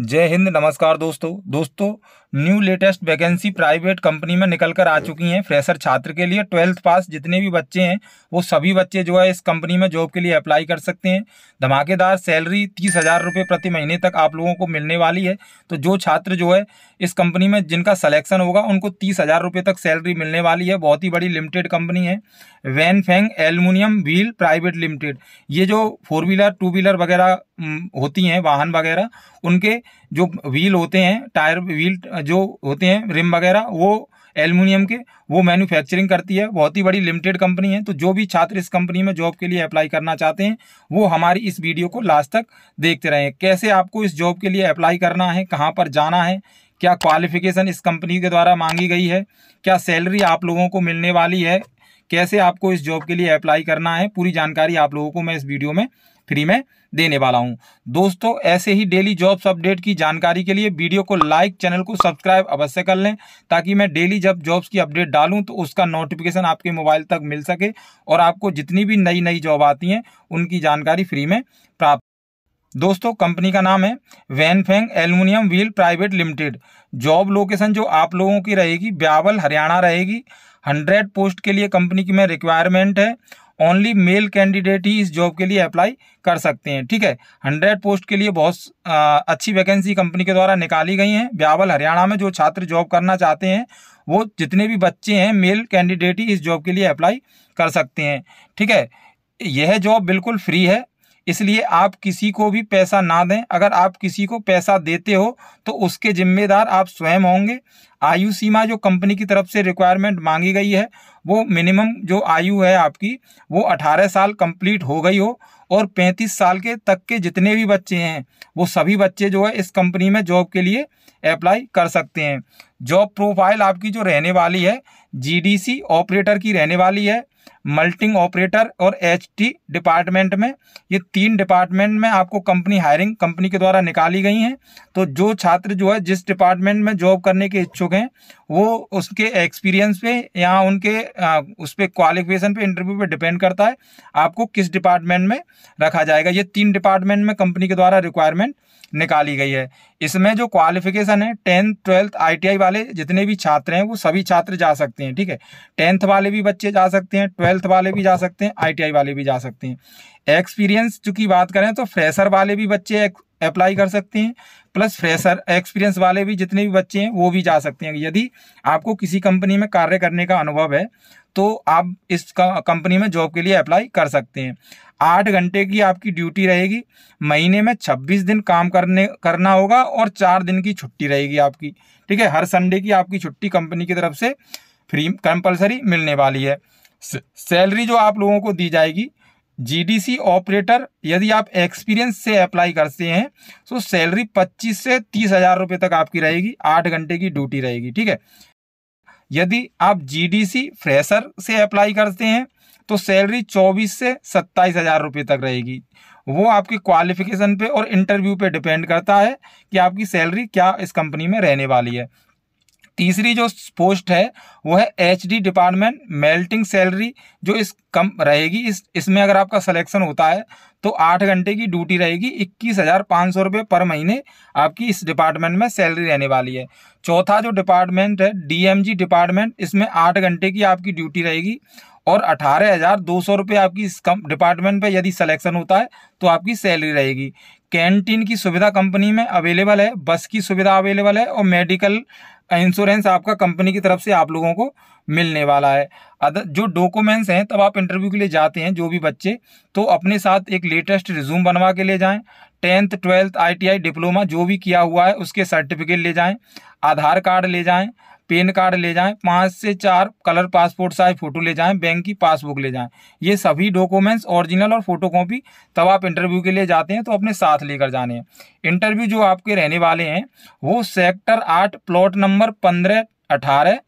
जय हिंद नमस्कार दोस्तों दोस्तों new latest vacancy private company में निकल कर आ चुकी हैं फ्रेशर छात्र के लिए ट्वेल्थ पास जितने भी बच्चे हैं वो सभी बच्चे जो है इस कंपनी में जॉब के लिए अप्लाई कर सकते हैं धमाकेदार सैलरी तीस हज़ार रुपये प्रति महीने तक आप लोगों को मिलने वाली है तो जो छात्र जो है इस कंपनी में जिनका सलेक्शन होगा उनको तीस हज़ार रुपये तक सैलरी मिलने वाली है बहुत ही बड़ी लिमिटेड कंपनी है Wanfeng aluminium wheel private limited ये जो फोर व्हीलर टू व्हीलर वगैरह होती हैं वाहन वगैरह उनके जो व्हील होते हैं टायर व्हील जो होते हैं रिम वगैरह वो एल्यूमिनियम के वो मैन्युफैक्चरिंग करती है बहुत ही बड़ी लिमिटेड कंपनी है तो जो भी छात्र इस कंपनी में जॉब के लिए अप्लाई करना चाहते हैं वो हमारी इस वीडियो को लास्ट तक देखते रहें कैसे आपको इस जॉब के लिए अप्लाई करना है कहाँ पर जाना है क्या क्वालिफिकेशन इस कंपनी के द्वारा मांगी गई है क्या सैलरी आप लोगों को मिलने वाली है कैसे आपको इस जॉब के लिए अप्लाई करना है पूरी जानकारी आप लोगों को मैं इस वीडियो में फ्री में देने वाला हूं दोस्तों ऐसे ही डेली जॉब्स अपडेट की जानकारी के लिए वीडियो को लाइक चैनल को सब्सक्राइब अवश्य कर लें ताकि मैं डेली जब जॉब्स की अपडेट डालूं तो उसका नोटिफिकेशन आपके मोबाइल तक मिल सके और आपको जितनी भी नई नई जॉब आती हैं उनकी जानकारी फ्री में प्राप्त दोस्तों कंपनी का नाम है Wanfeng aluminium wheel private limited job location जो आप लोगों की रहेगी ब्यावल हरियाणा रहेगी हंड्रेड पोस्ट के लिए कंपनी की में रिक्वायरमेंट है ओनली मेल कैंडिडेट ही इस जॉब के लिए अप्लाई कर सकते हैं ठीक है हंड्रेड पोस्ट के लिए बहुत अच्छी वैकेंसी कंपनी के द्वारा निकाली गई हैं ब्यावल हरियाणा में जो छात्र जॉब करना चाहते हैं वो जितने भी बच्चे हैं मेल कैंडिडेट ही इस जॉब के लिए अप्लाई कर सकते हैं ठीक है यह जॉब बिल्कुल फ्री है इसलिए आप किसी को भी पैसा ना दें अगर आप किसी को पैसा देते हो तो उसके जिम्मेदार आप स्वयं होंगे आयु सीमा जो कंपनी की तरफ से रिक्वायरमेंट मांगी गई है वो मिनिमम जो आयु है आपकी वो 18 साल कंप्लीट हो गई हो और 35 साल के तक के जितने भी बच्चे हैं वो सभी बच्चे जो है इस कंपनी में जॉब के लिए अप्लाई कर सकते हैं जॉब प्रोफाइल आपकी जो रहने वाली है जी ऑपरेटर की रहने वाली है मल्टिंग ऑपरेटर और एच डिपार्टमेंट में ये तीन डिपार्टमेंट में आपको कंपनी हायरिंग कंपनी के द्वारा निकाली गई हैं तो जो छात्र जो है जिस डिपार्टमेंट में जॉब करने के इच्छुक हैं वो उसके एक्सपीरियंस पे या उनके उस पर क्वालिफिकेशन पे इंटरव्यू पे डिपेंड करता है आपको किस डिपार्टमेंट में रखा जाएगा ये तीन डिपार्टमेंट में कंपनी के द्वारा रिक्वायरमेंट निकाली गई है इसमें जो क्वालिफिकेशन है टेंथ ट्वेल्थ आईटीआई वाले जितने भी छात्र हैं वो सभी छात्र जा सकते हैं ठीक है टेंथ वाले भी बच्चे जा सकते हैं ट्वेल्थ हेल्थ वाले भी जा सकते हैं आईटीआई वाले भी जा सकते हैं एक्सपीरियंस की बात करें तो फ्रेशर वाले भी बच्चे अप्लाई कर सकते हैं प्लस फ्रेशर एक्सपीरियंस वाले भी जितने भी बच्चे हैं वो भी जा सकते हैं यदि आपको किसी कंपनी में कार्य करने का अनुभव है तो आप इस कंपनी में जॉब के लिए अप्लाई कर सकते हैं आठ घंटे की आपकी ड्यूटी रहेगी महीने में छब्बीस दिन काम करने करना होगा और चार दिन की छुट्टी रहेगी आपकी ठीक है हर संडे की आपकी छुट्टी कंपनी की तरफ से फ्री कंपलसरी मिलने वाली है सैलरी जो आप लोगों को दी जाएगी जीडीसी ऑपरेटर यदि आप एक्सपीरियंस से अप्लाई करते हैं तो सैलरी 25 से तीस हज़ार रुपये तक आपकी रहेगी आठ घंटे की ड्यूटी रहेगी ठीक है यदि आप जीडीसी फ्रेशर से अप्लाई करते हैं तो सैलरी 24 से सत्ताईस हज़ार रुपये तक रहेगी वो आपकी क्वालिफिकेशन पे और इंटरव्यू पे डिपेंड करता है कि आपकी सैलरी क्या इस कंपनी में रहने वाली है तीसरी जो पोस्ट है वो है H D department melting salary जो इस कम रहेगी इस इसमें अगर आपका सिलेक्शन होता है तो आठ घंटे की ड्यूटी रहेगी इक्कीस हज़ार पाँच सौ रुपये पर महीने आपकी इस डिपार्टमेंट में सैलरी रहने वाली है चौथा जो डिपार्टमेंट है डीएमजी डिपार्टमेंट इसमें आठ घंटे की आपकी ड्यूटी रहेगी और अठारह हज़ार दो सौ रुपये आपकी इस कम डिपार्टमेंट पे यदि सिलेक्शन होता है तो आपकी सैलरी रहेगी कैंटीन की सुविधा कंपनी में अवेलेबल है बस की सुविधा अवेलेबल है और मेडिकल इंश्योरेंस आपका कंपनी की तरफ से आप लोगों को मिलने वाला है अदर जो डॉक्यूमेंट्स हैं तब आप इंटरव्यू के लिए जाते हैं जो भी बच्चे तो अपने साथ एक लेटेस्ट रिज्यूम बनवा के ले जाएं टेंथ ट्वेल्थ आईटीआई डिप्लोमा जो भी किया हुआ है उसके सर्टिफिकेट ले जाएं आधार कार्ड ले जाएं पेन कार्ड ले जाएं पाँच से चार कलर पासपोर्ट साइज फ़ोटो ले जाएं बैंक की पासबुक ले जाएं ये सभी डॉक्यूमेंट्स ओरिजिनल और फोटो कॉपी तब आप इंटरव्यू के लिए जाते हैं तो अपने साथ लेकर जाने हैं इंटरव्यू जो आपके रहने वाले हैं वो सेक्टर आठ प्लॉट नंबर पंद्रह अठारह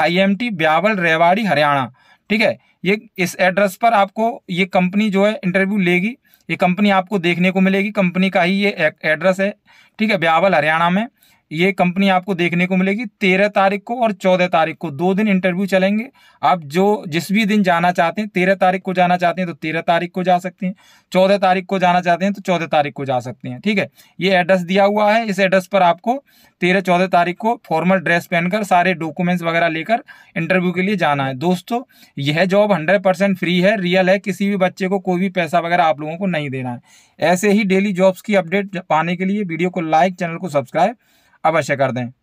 I M T Bawal Rewari Haryana ठीक है ये इस एड्रेस पर आपको ये कंपनी जो है इंटरव्यू लेगी ये कंपनी आपको देखने को मिलेगी कंपनी का ही ये एड्रेस है ठीक है ब्यावल हरियाणा में ये कंपनी आपको देखने को मिलेगी तेरह तारीख को और चौदह तारीख को दो दिन इंटरव्यू चलेंगे आप जो जिस भी दिन जाना चाहते हैं तेरह तारीख को जाना चाहते हैं तो तेरह तारीख को जा सकते हैं चौदह तारीख को जाना चाहते हैं तो चौदह तारीख को जा सकते हैं ठीक है ये एड्रेस दिया हुआ है इस एड्रेस पर आपको तेरह चौदह तारीख को फॉर्मल ड्रेस पहनकर सारे डॉक्यूमेंट्स वगैरह लेकर इंटरव्यू के लिए जाना है दोस्तों यह जॉब हंड्रेड परसेंट फ्री है रियल है किसी भी बच्चे को कोई भी पैसा वगैरह आप लोगों को नहीं देना है ऐसे ही डेली जॉब्स की अपडेट पाने के लिए वीडियो को लाइक चैनल को सब्सक्राइब अवश्य कर दें